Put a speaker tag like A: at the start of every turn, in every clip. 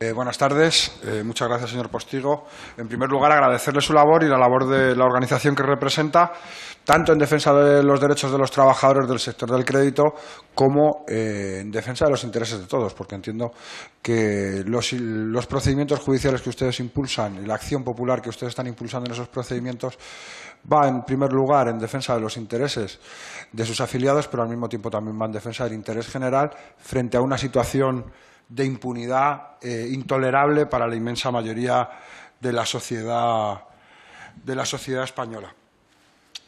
A: Eh, buenas tardes. Eh, muchas gracias, señor Postigo. En primer lugar, agradecerle su labor y la labor de la organización que representa, tanto en defensa de los derechos de los trabajadores del sector del crédito como eh, en defensa de los intereses de todos, porque entiendo que los, los procedimientos judiciales que ustedes impulsan y la acción popular que ustedes están impulsando en esos procedimientos va, en primer lugar, en defensa de los intereses de sus afiliados, pero al mismo tiempo también va en defensa del interés general frente a una situación de impunidad eh, intolerable para la inmensa mayoría de la sociedad, de la sociedad española.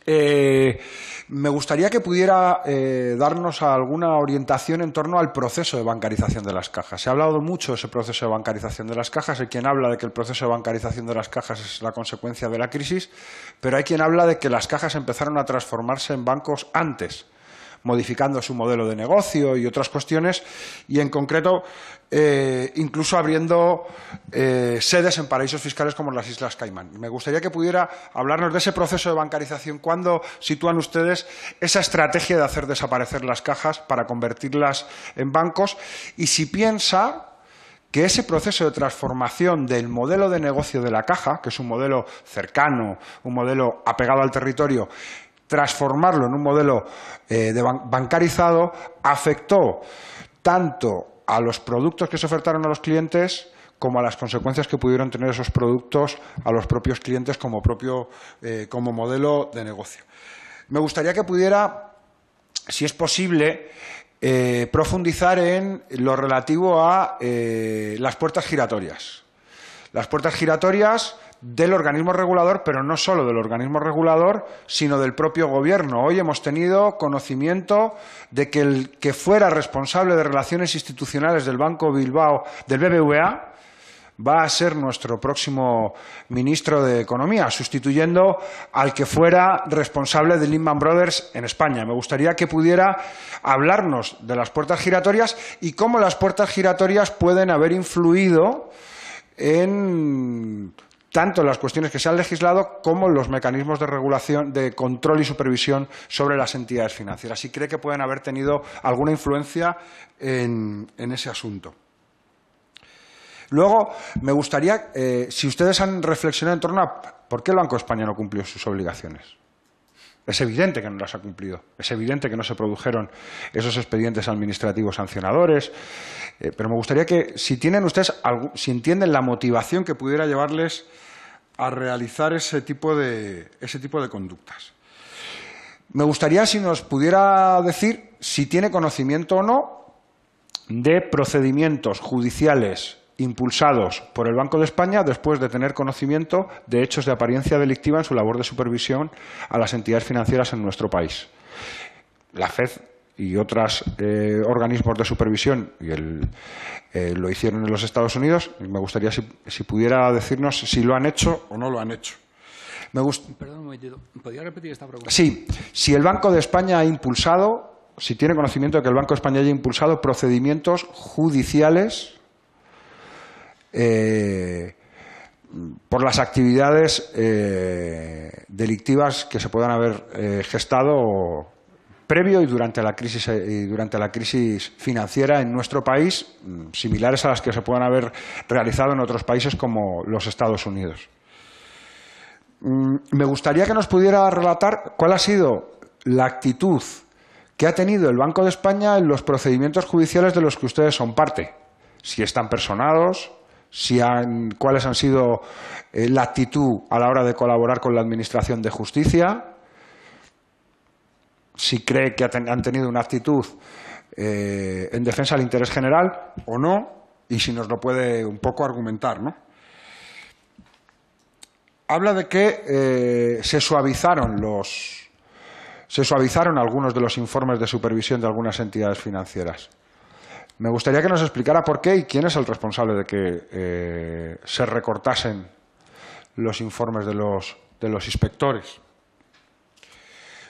A: Eh, me gustaría que pudiera eh, darnos alguna orientación en torno al proceso de bancarización de las cajas. Se ha hablado mucho de ese proceso de bancarización de las cajas. Hay quien habla de que el proceso de bancarización de las cajas es la consecuencia de la crisis, pero hay quien habla de que las cajas empezaron a transformarse en bancos antes modificando su modelo de negocio y otras cuestiones, y en concreto eh, incluso abriendo eh, sedes en paraísos fiscales como las Islas Caimán. Me gustaría que pudiera hablarnos de ese proceso de bancarización, cuándo sitúan ustedes esa estrategia de hacer desaparecer las cajas para convertirlas en bancos y si piensa que ese proceso de transformación del modelo de negocio de la caja, que es un modelo cercano, un modelo apegado al territorio, transformarlo en un modelo eh, bancarizado afectó tanto a los productos que se ofertaron a los clientes como a las consecuencias que pudieron tener esos productos a los propios clientes como, eh, modelo de negocio. Me gustaría que pudiera, si es posible, eh, profundizar en lo relativo a las puertas giratorias. Las puertas giratorias del organismo regulador, pero no solo del organismo regulador, sino del propio gobierno. Hoy hemos tenido conocimiento de que el que fuera responsable de relaciones institucionales del Banco Bilbao, del BBVA, va a ser nuestro próximo ministro de Economía, sustituyendo al que fuera responsable de Lehman Brothers en España. Me gustaría que pudiera hablarnos de las puertas giratorias y cómo las puertas giratorias pueden haber influido en tanto las cuestiones que se han legislado como los mecanismos de regulación, de control y supervisión sobre las entidades financieras. Y cree que pueden haber tenido alguna influencia en, ese asunto. Luego, me gustaría, eh, si ustedes han reflexionado en torno a por qué el Banco de España no cumplió sus obligaciones. Es evidente que no las ha cumplido. Es evidente que no se produjeron esos expedientes administrativos sancionadores. Eh, pero me gustaría que, si tienen ustedes, si entienden la motivación que pudiera llevarles a realizar ese tipo de, ese tipo de conductas. Me gustaría si nos pudiera decir si tiene conocimiento o no de procedimientos judiciales impulsados por el Banco de España después de tener conocimiento de hechos de apariencia delictiva en su labor de supervisión a las entidades financieras en nuestro país. La FED y otros eh, organismos de supervisión y eh, lo hicieron en los Estados Unidos. Me gustaría si, pudiera decirnos si lo han hecho o no lo han hecho. Me Perdón un momentito. ¿Podría repetir esta pregunta? Sí. Si el Banco de España ha impulsado, si tiene conocimiento de que el Banco de España haya impulsado procedimientos judiciales eh, por las actividades eh, delictivas que se puedan haber eh, gestado previo y durante la crisis y durante la crisis financiera en nuestro país mm, similares a las que se puedan haber realizado en otros países como los Estados Unidos. Mm, me gustaría que nos pudiera relatar cuál ha sido la actitud que ha tenido el Banco de España en los procedimientos judiciales de los que ustedes son parte, si están personados, si han, cuáles han sido eh, la actitud a la hora de colaborar con la Administración de Justicia, si cree que han tenido una actitud eh, en defensa del interés general o no, y si nos lo puede un poco argumentar. ¿no? Habla de que eh, se suavizaron los se suavizaron algunos de los informes de supervisión de algunas entidades financieras. Me gustaría que nos explicara por qué y quién es el responsable de que eh, se recortasen los informes de los, inspectores.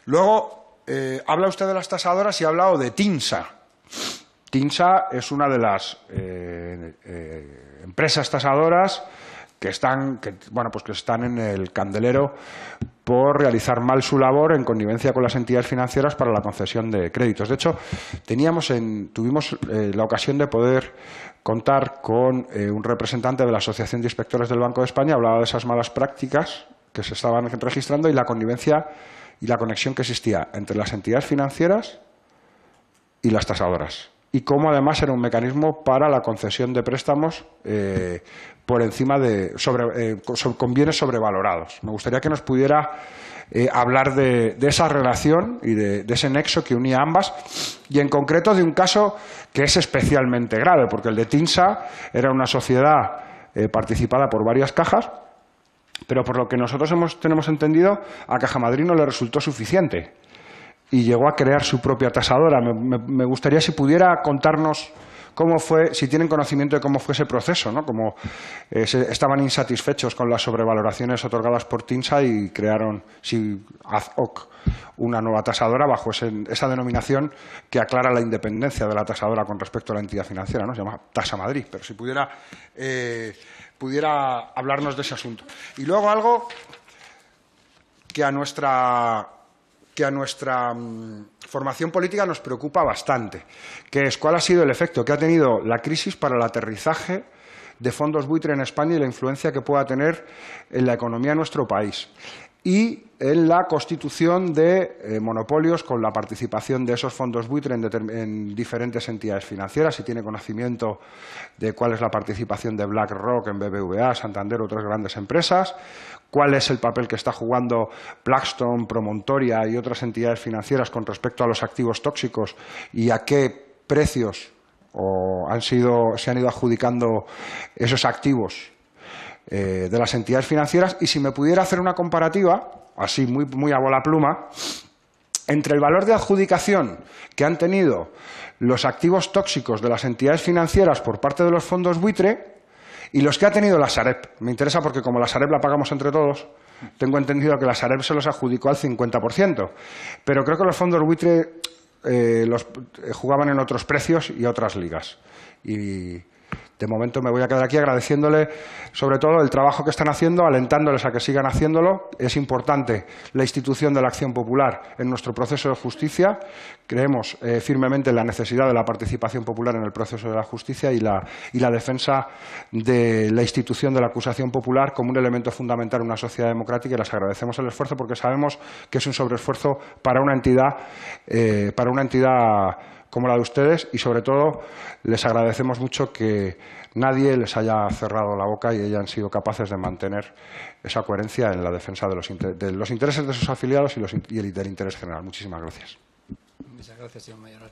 A: Luego, eh, habla usted de las tasadoras y ha hablado de TINSA. TINSA es una de las eh, empresas tasadoras que están, bueno, pues que están en el candelero por realizar mal su labor en connivencia con las entidades financieras para la concesión de créditos. De hecho, teníamos tuvimos eh, la ocasión de poder contar con eh, un representante de la Asociación de Inspectores del Banco de España, hablaba de esas malas prácticas que se estaban registrando y la connivencia y la conexión que existía entre las entidades financieras y las tasadoras y cómo además era un mecanismo para la concesión de préstamos eh, por encima de sobre, eh, con bienes sobrevalorados. Me gustaría que nos pudiera eh, hablar de, esa relación y de, de, ese nexo que unía ambas y en concreto de un caso que es especialmente grave porque el de Tinsa era una sociedad participada por varias cajas pero por lo que nosotros hemos, tenemos entendido, a Caja Madrid no le resultó suficiente y llegó a crear su propia tasadora. Me, gustaría si pudiera contarnos cómo fue, si tienen conocimiento de cómo fue ese proceso, ¿no? Como eh, estaban insatisfechos con las sobrevaloraciones otorgadas por TINSA y crearon si, hoc una nueva tasadora bajo esa denominación que aclara la independencia de la tasadora con respecto a la entidad financiera, ¿no? Se llama Tasa Madrid, pero si pudiera, eh, pudiera hablarnos de ese asunto. Y luego algo que a nuestra que a nuestra mm, formación política nos preocupa bastante, que es cuál ha sido el efecto que ha tenido la crisis para el aterrizaje de fondos buitre en España y la influencia que pueda tener en la economía de nuestro país y en la constitución de eh, monopolios con la participación de esos fondos buitre en, diferentes entidades financieras. Si tiene conocimiento de cuál es la participación de BlackRock en BBVA, Santander, otras grandes empresas, cuál es el papel que está jugando Blackstone, Promontoria y otras entidades financieras con respecto a los activos tóxicos y a qué precios o han sido, se han ido adjudicando esos activos eh, de las entidades financieras. Y si me pudiera hacer una comparativa, así muy, muy a bola pluma, entre el valor de adjudicación que han tenido los activos tóxicos de las entidades financieras por parte de los fondos buitre y los que ha tenido la Sareb. Me interesa porque como la Sareb la pagamos entre todos, tengo entendido que la Sareb se los adjudicó al 50%, pero creo que los fondos buitre eh, los, eh, jugaban en otros precios y otras ligas. Y de momento me voy a quedar aquí agradeciéndole sobre todo el trabajo que están haciendo, alentándoles a que sigan haciéndolo. Es importante la institución de la acción popular en nuestro proceso de justicia. Creemos eh, firmemente en la necesidad de la participación popular en el proceso de la justicia y la, defensa de la institución de la acusación popular como un elemento fundamental en una sociedad democrática y les agradecemos el esfuerzo porque sabemos que es un sobreesfuerzo para una entidad, eh, para una entidad como la de ustedes y sobre todo les agradecemos mucho que nadie les haya cerrado la boca y hayan sido capaces de mantener esa coherencia en la defensa de los, intereses de sus afiliados y, el del interés general. Muchísimas gracias.